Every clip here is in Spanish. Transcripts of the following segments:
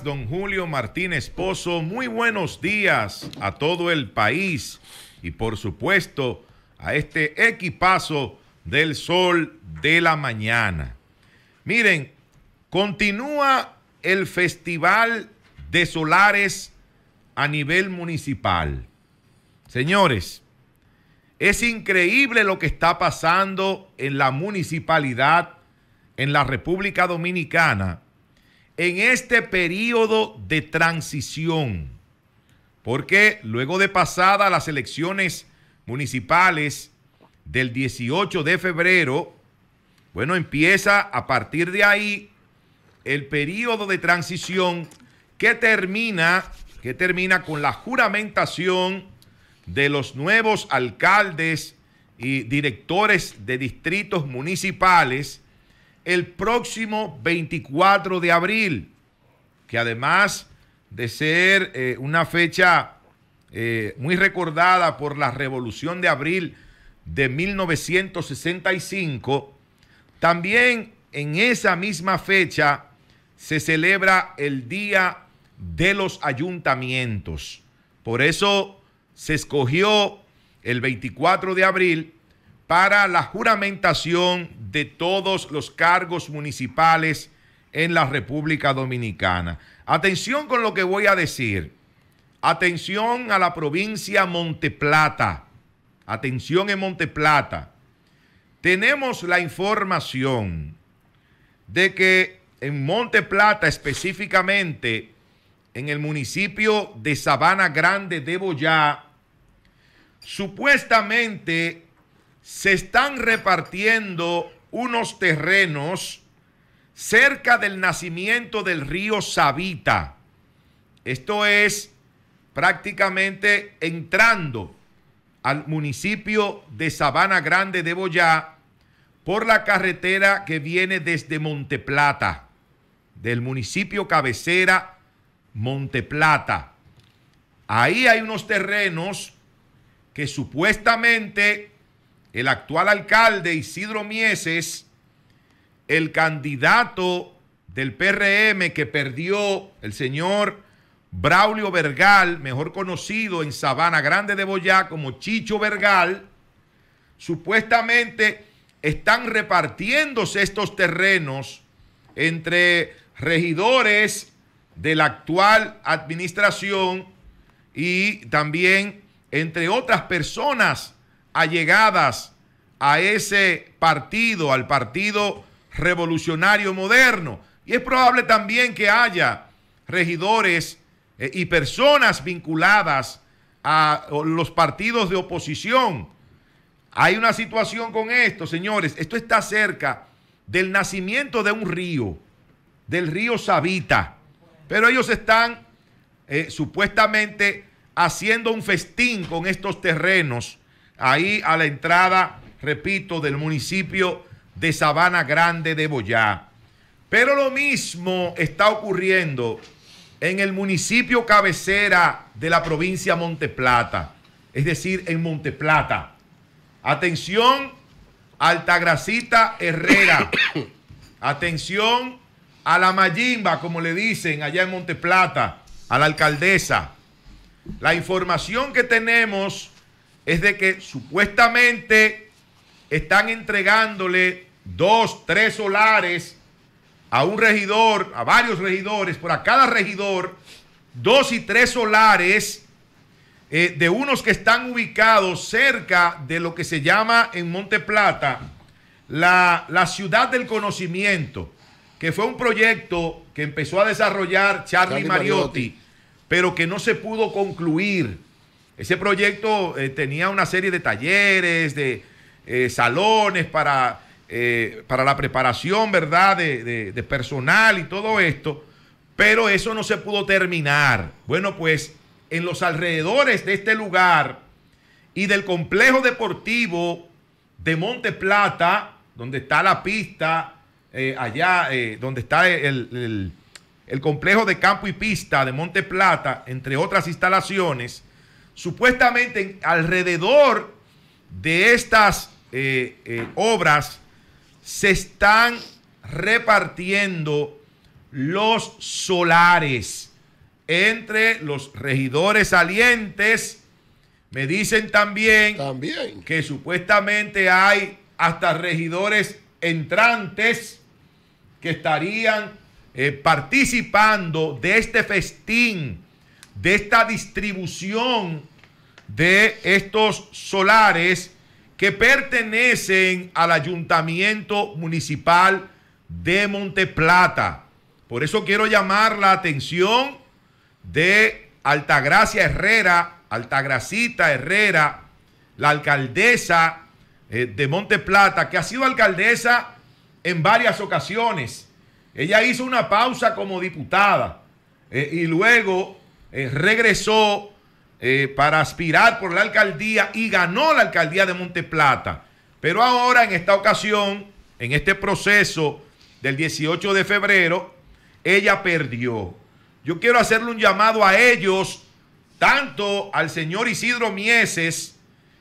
don Julio Martínez Pozo. Muy buenos días a todo el país y por supuesto a este equipazo del sol de la mañana. Miren, continúa el Festival de Solares a nivel municipal. Señores, es increíble lo que está pasando en la municipalidad en la República Dominicana en este periodo de transición, porque luego de pasada las elecciones municipales del 18 de febrero, bueno, empieza a partir de ahí el periodo de transición que termina, que termina con la juramentación de los nuevos alcaldes y directores de distritos municipales el próximo 24 de abril, que además de ser eh, una fecha eh, muy recordada por la Revolución de Abril de 1965, también en esa misma fecha se celebra el Día de los Ayuntamientos. Por eso se escogió el 24 de abril para la juramentación de todos los cargos municipales en la República Dominicana. Atención con lo que voy a decir. Atención a la provincia Monteplata. Atención en Monteplata. Tenemos la información de que en Monte Plata, específicamente en el municipio de Sabana Grande de Boyá, supuestamente se están repartiendo unos terrenos cerca del nacimiento del río Sabita. Esto es prácticamente entrando al municipio de Sabana Grande de Boyá por la carretera que viene desde Monteplata, del municipio cabecera Monteplata. Ahí hay unos terrenos que supuestamente el actual alcalde Isidro Mieses, el candidato del PRM que perdió, el señor Braulio Vergal, mejor conocido en Sabana Grande de Boyá como Chicho Vergal, supuestamente están repartiéndose estos terrenos entre regidores de la actual administración y también entre otras personas allegadas a ese partido, al Partido Revolucionario Moderno. Y es probable también que haya regidores eh, y personas vinculadas a los partidos de oposición. Hay una situación con esto, señores. Esto está cerca del nacimiento de un río, del río Sabita. Pero ellos están eh, supuestamente haciendo un festín con estos terrenos ahí a la entrada, repito, del municipio de Sabana Grande de Boyá. Pero lo mismo está ocurriendo en el municipio cabecera de la provincia Monteplata, es decir, en Monteplata. Atención, Altagracita Herrera. Atención a la Mayimba, como le dicen allá en Monteplata, a la alcaldesa. La información que tenemos es de que supuestamente están entregándole dos, tres solares a un regidor, a varios regidores, por a cada regidor, dos y tres solares eh, de unos que están ubicados cerca de lo que se llama en Monte Plata la, ciudad del conocimiento, que fue un proyecto que empezó a desarrollar Charlie, Mariotti, pero que no se pudo concluir ese proyecto eh, tenía una serie de talleres, de eh, salones para, eh, para, la preparación, ¿verdad?, de, personal y todo esto, pero eso no se pudo terminar. Bueno, pues en los alrededores de este lugar y del complejo deportivo de Monte Plata, donde está la pista, allá donde está el, el, complejo de campo y pista de Monte Plata, entre otras instalaciones, Supuestamente alrededor de estas eh, eh, obras se están repartiendo los solares entre los regidores salientes. Me dicen también, que supuestamente hay hasta regidores entrantes que estarían eh, participando de este festín de esta distribución de estos solares que pertenecen al Ayuntamiento Municipal de Monteplata. Por eso quiero llamar la atención de Altagracia Herrera, Altagracita Herrera, la alcaldesa eh, de Monteplata, que ha sido alcaldesa en varias ocasiones. Ella hizo una pausa como diputada eh, y luego eh, regresó eh, para aspirar por la alcaldía y ganó la alcaldía de Monteplata. Pero ahora, en esta ocasión, en este proceso del 18 de febrero, ella perdió. Yo quiero hacerle un llamado a ellos, tanto al señor Isidro Mieses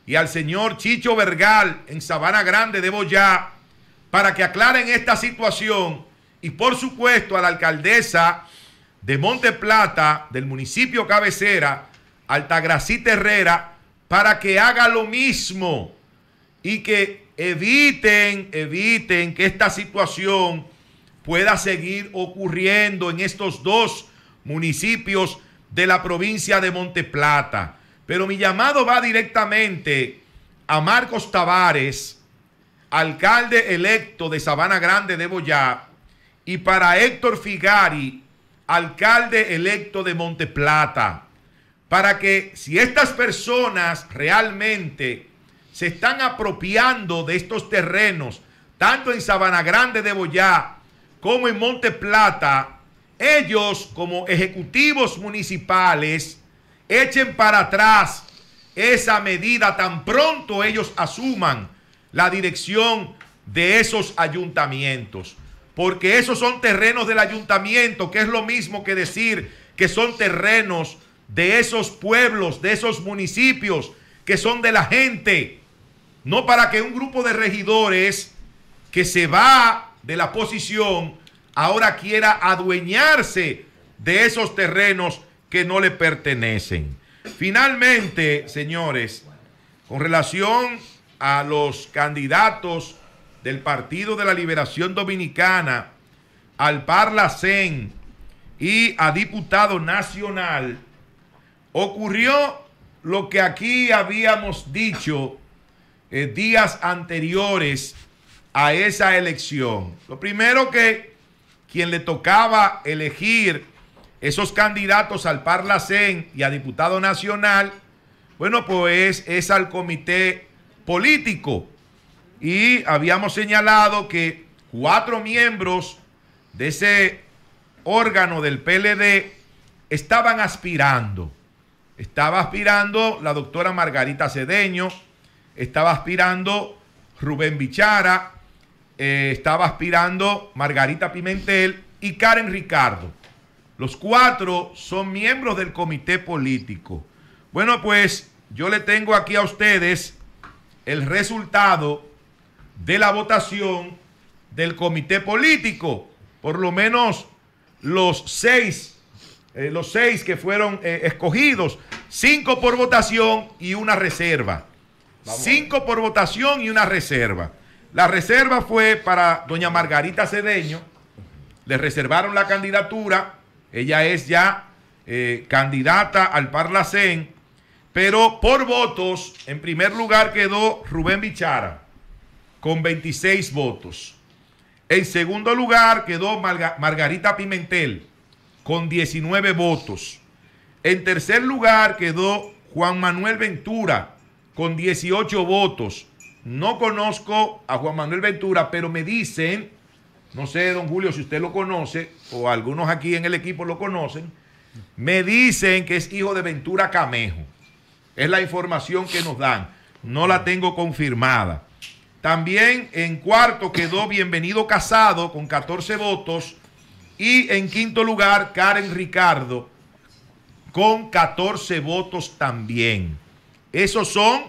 y al señor Chicho Vergal en Sabana Grande de Boyá, para que aclaren esta situación y por supuesto a la alcaldesa de Monte Plata, del municipio cabecera, Altagrací Herrera, para que haga lo mismo y que eviten, eviten que esta situación pueda seguir ocurriendo en estos dos municipios de la provincia de Monte Plata. Pero mi llamado va directamente a Marcos Tavares, alcalde electo de Sabana Grande de Boyá, y para Héctor Figari, alcalde electo de monte plata para que si estas personas realmente se están apropiando de estos terrenos, tanto en Sabana Grande de Boyá como en monte plata ellos como ejecutivos municipales echen para atrás esa medida tan pronto ellos asuman la dirección de esos ayuntamientos porque esos son terrenos del ayuntamiento, que es lo mismo que decir que son terrenos de esos pueblos, de esos municipios, que son de la gente, no para que un grupo de regidores que se va de la posición ahora quiera adueñarse de esos terrenos que no le pertenecen. Finalmente, señores, con relación a los candidatos del Partido de la Liberación Dominicana, al Parlacén e y a diputado nacional, ocurrió lo que aquí habíamos dicho eh, días anteriores a esa elección. Lo primero que quien le tocaba elegir esos candidatos al Parlacén e y a diputado nacional, bueno, pues es al comité político y habíamos señalado que cuatro miembros de ese órgano del PLD estaban aspirando. Estaba aspirando la doctora Margarita Cedeño, estaba aspirando Rubén Bichara, eh, estaba aspirando Margarita Pimentel y Karen Ricardo. Los cuatro son miembros del comité político. Bueno, pues yo le tengo aquí a ustedes el resultado de la votación del comité político. Por lo menos los seis, eh, los seis que fueron eh, escogidos, cinco por votación y una reserva. cinco por votación y una reserva. La reserva fue para doña Margarita Cedeño. Le reservaron la candidatura. Ella es ya eh, candidata al Parlacén. Pero por votos, en primer lugar quedó Rubén Bichara con 26 votos. En segundo lugar quedó Margarita Pimentel con 19 votos. En tercer lugar quedó Juan Manuel Ventura con 18 votos. No conozco a Juan Manuel Ventura, pero me dicen, no sé, don Julio, si usted lo conoce, o algunos aquí en el equipo lo conocen, me dicen que es hijo de Ventura Camejo. Es la información que nos dan. No la tengo confirmada. También en cuarto quedó Bienvenido Casado con 14 votos. Y en quinto lugar, Karen Ricardo con 14 votos también. Esos son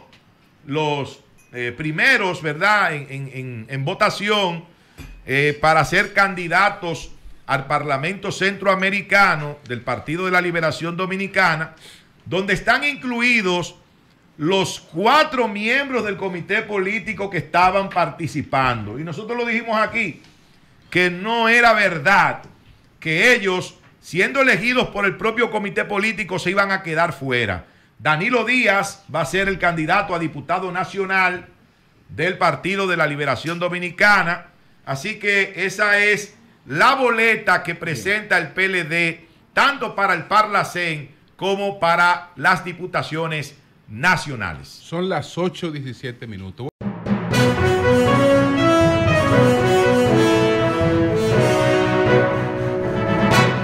los eh, primeros, ¿verdad?, en, votación eh, para ser candidatos al Parlamento Centroamericano del Partido de la Liberación Dominicana, donde están incluidos los cuatro miembros del comité político que estaban participando. Y nosotros lo dijimos aquí, que no era verdad que ellos, siendo elegidos por el propio comité político, se iban a quedar fuera. Danilo Díaz va a ser el candidato a diputado nacional del Partido de la Liberación Dominicana. Así que esa es la boleta que presenta el PLD, tanto para el Parlacén como para las diputaciones nacionales. Son las 8.17 minutos.